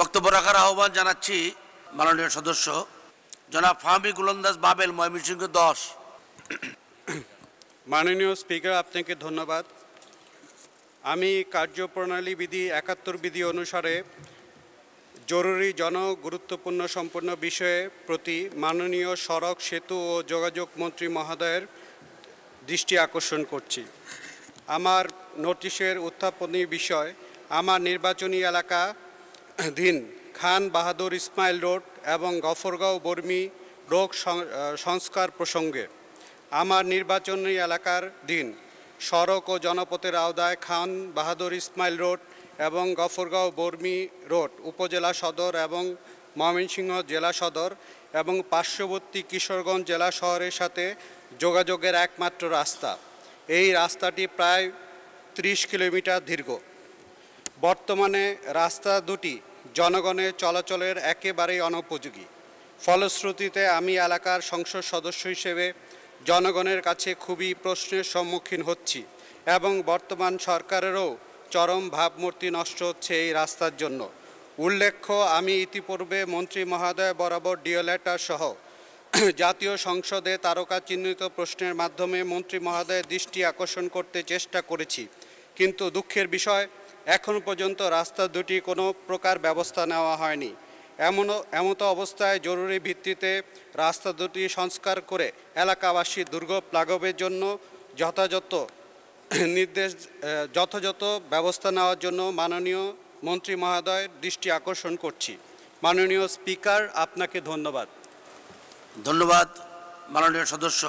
বক্তব্য রাখার আহ্বান জানাচ্ছি মাননীয় সদস্য জনাব ফাহমি গুলন্দাজ বাবেল ময়মনসিংহ দশ মাননীয় স্পিকার আপনাকে ধন্যবাদ আমি কার্যপ্রণালী বিধি একাত্তর বিধি অনুসারে জরুরি জন গুরুত্বপূর্ণ সম্পন্ন বিষয়ে প্রতি মাননীয় সড়ক সেতু ও যোগাযোগ মন্ত্রী মহোদয়ের দৃষ্টি আকর্ষণ করছি আমার নোটিশের উত্থাপনী বিষয় আমার নির্বাচনী এলাকা দিন খান বাহাদুর ইসমাইল রোড এবং গফরগাঁও বর্মি রোগ সংস্কার প্রসঙ্গে আমার নির্বাচনী এলাকার দিন সড়ক ও জনপথের আওতায় খান বাহাদুর ইসমাইল রোড এবং গফরগাঁও বর্মি রোড উপজেলা সদর এবং ময়মনসিংহ জেলা সদর এবং পার্শ্ববর্তী কিশোরগঞ্জ জেলা শহরের সাথে যোগাযোগের একমাত্র রাস্তা এই রাস্তাটি প্রায় ত্রিশ কিলোমিটার দীর্ঘ বর্তমানে রাস্তা দুটি জনগণের চলাচলের একেবারেই অনুপযোগী ফলশ্রুতিতে আমি এলাকার সংসদ সদস্য হিসেবে জনগণের কাছে খুবই প্রশ্নের সম্মুখীন হচ্ছি এবং বর্তমান সরকারেরও চরম ভাবমূর্তি নষ্ট হচ্ছে এই রাস্তার জন্য উল্লেখ্য আমি ইতিপূর্বে মন্ত্রী মহোদয় বরাবর ডিওলেটার সহ জাতীয় সংসদে তারকা চিহ্নিত প্রশ্নের মাধ্যমে মন্ত্রী মহোদয়ের দৃষ্টি আকর্ষণ করতে চেষ্টা করেছি কিন্তু দুঃখের বিষয় এখন পর্যন্ত রাস্তা দুটি কোনো প্রকার ব্যবস্থা নেওয়া হয়নি এমন এমতো অবস্থায় জরুরি ভিত্তিতে রাস্তা দুটি সংস্কার করে এলাকাবাসী দুর্গ লাঘবের জন্য যথাযথ নির্দেশ যথাযথ ব্যবস্থা নেওয়ার জন্য মাননীয় মন্ত্রী মহোদয়ের দৃষ্টি আকর্ষণ করছি মাননীয় স্পিকার আপনাকে ধন্যবাদ ধন্যবাদ মাননীয় সদস্য